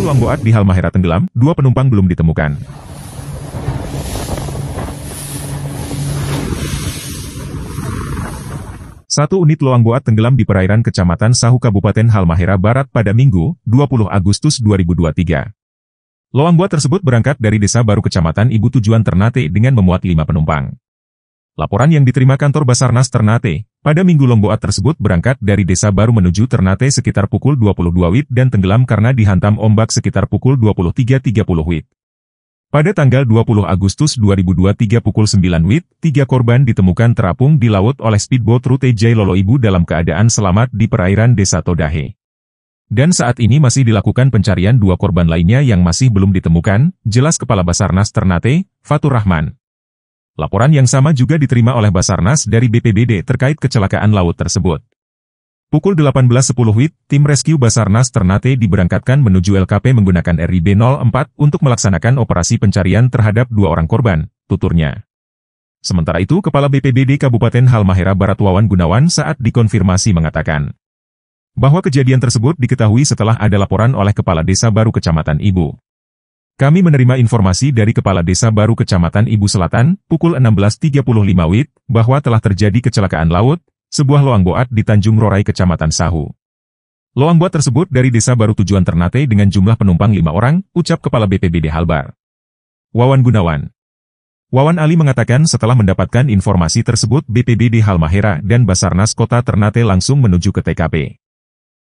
Satu Luang Goat di Halmahera tenggelam, dua penumpang belum ditemukan. Satu unit Luang boat tenggelam di perairan Kecamatan Sahu Kabupaten Halmahera Barat pada Minggu, 20 Agustus 2023. Luang boat tersebut berangkat dari Desa Baru Kecamatan Ibu Tujuan Ternate dengan memuat lima penumpang. Laporan yang diterima kantor Basarnas Ternate, pada minggu Longboat tersebut berangkat dari desa baru menuju Ternate sekitar pukul 22 WIB dan tenggelam karena dihantam ombak sekitar pukul 23.30 WIB. Pada tanggal 20 Agustus 2023 pukul 9 WIB, tiga korban ditemukan terapung di laut oleh speedboat rute Jai Lolo Ibu dalam keadaan selamat di perairan desa Todahe. Dan saat ini masih dilakukan pencarian dua korban lainnya yang masih belum ditemukan, jelas Kepala Basarnas Ternate, Fatur Rahman. Laporan yang sama juga diterima oleh Basarnas dari BPBD terkait kecelakaan laut tersebut. Pukul 18.10 WIB, tim rescue Basarnas Ternate diberangkatkan menuju LKP menggunakan RIB 04 untuk melaksanakan operasi pencarian terhadap dua orang korban, tuturnya. Sementara itu, Kepala BPBD Kabupaten Halmahera Barat Wawan Gunawan saat dikonfirmasi mengatakan bahwa kejadian tersebut diketahui setelah ada laporan oleh Kepala Desa Baru Kecamatan Ibu. Kami menerima informasi dari Kepala Desa Baru Kecamatan Ibu Selatan, pukul 16.35 WIT, bahwa telah terjadi kecelakaan laut, sebuah loang boat di Tanjung Rorai Kecamatan Sahu. Loang boat tersebut dari Desa Baru tujuan Ternate dengan jumlah penumpang 5 orang, ucap Kepala BPBD Halbar. Wawan Gunawan Wawan Ali mengatakan setelah mendapatkan informasi tersebut BPBD Halmahera dan Basarnas Kota Ternate langsung menuju ke TKP.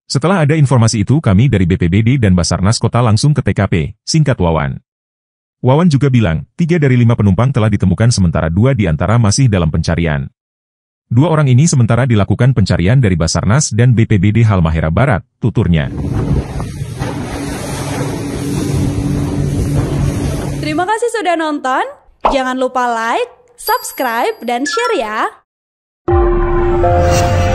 Setelah ada informasi itu kami dari BPBD dan Basarnas Kota langsung ke TKP, singkat Wawan. Wawan juga bilang, tiga dari lima penumpang telah ditemukan sementara dua di antara masih dalam pencarian. Dua orang ini sementara dilakukan pencarian dari Basarnas dan BPBD Halmahera Barat, tuturnya. Terima kasih sudah nonton, jangan lupa like, subscribe, dan share ya!